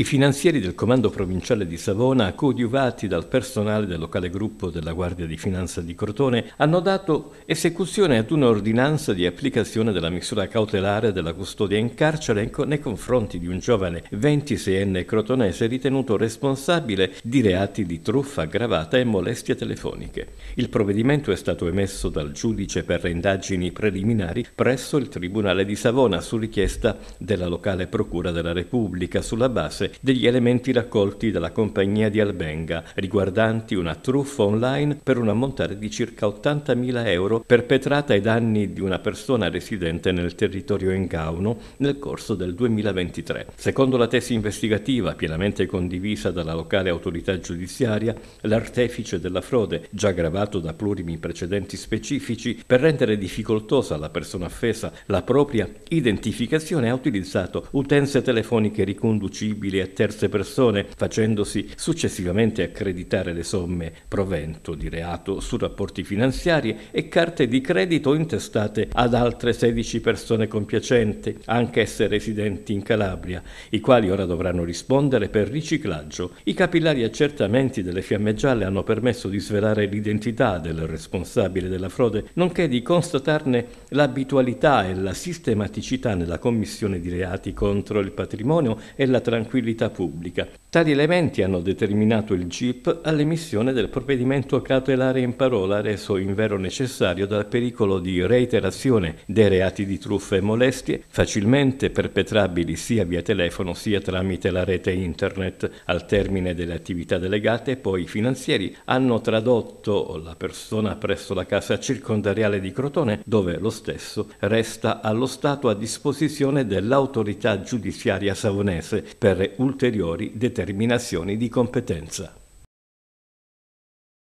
I finanzieri del Comando Provinciale di Savona, coadiuvati dal personale del locale gruppo della Guardia di Finanza di Crotone, hanno dato esecuzione ad un'ordinanza di applicazione della misura cautelare della custodia in carcere nei confronti di un giovane 26enne crotonese ritenuto responsabile di reati di truffa aggravata e molestie telefoniche. Il provvedimento è stato emesso dal giudice per le indagini preliminari presso il Tribunale di Savona su richiesta della locale Procura della Repubblica sulla base degli elementi raccolti dalla compagnia di Albenga riguardanti una truffa online per un ammontare di circa 80.000 euro perpetrata ai danni di una persona residente nel territorio engauno nel corso del 2023. Secondo la tesi investigativa pienamente condivisa dalla locale autorità giudiziaria, l'artefice della frode, già gravato da plurimi precedenti specifici, per rendere difficoltosa alla persona offesa la propria identificazione ha utilizzato utenze telefoniche riconducibili a terze persone, facendosi successivamente accreditare le somme provento di reato su rapporti finanziari e carte di credito intestate ad altre 16 persone compiacenti, anche esse residenti in Calabria, i quali ora dovranno rispondere per riciclaggio. I capillari accertamenti delle fiamme gialle hanno permesso di svelare l'identità del responsabile della frode, nonché di constatarne l'abitualità e la sistematicità nella commissione di reati contro il patrimonio e la tranquillità tranquillità pubblica. Tali elementi hanno determinato il GIP all'emissione del provvedimento cautelare in parola reso invero necessario dal pericolo di reiterazione dei reati di truffe e molestie facilmente perpetrabili sia via telefono sia tramite la rete internet. Al termine delle attività delegate poi i finanzieri hanno tradotto la persona presso la casa circondariale di Crotone dove lo stesso resta allo Stato a disposizione dell'autorità giudiziaria savonese per ulteriori determinazioni di competenza.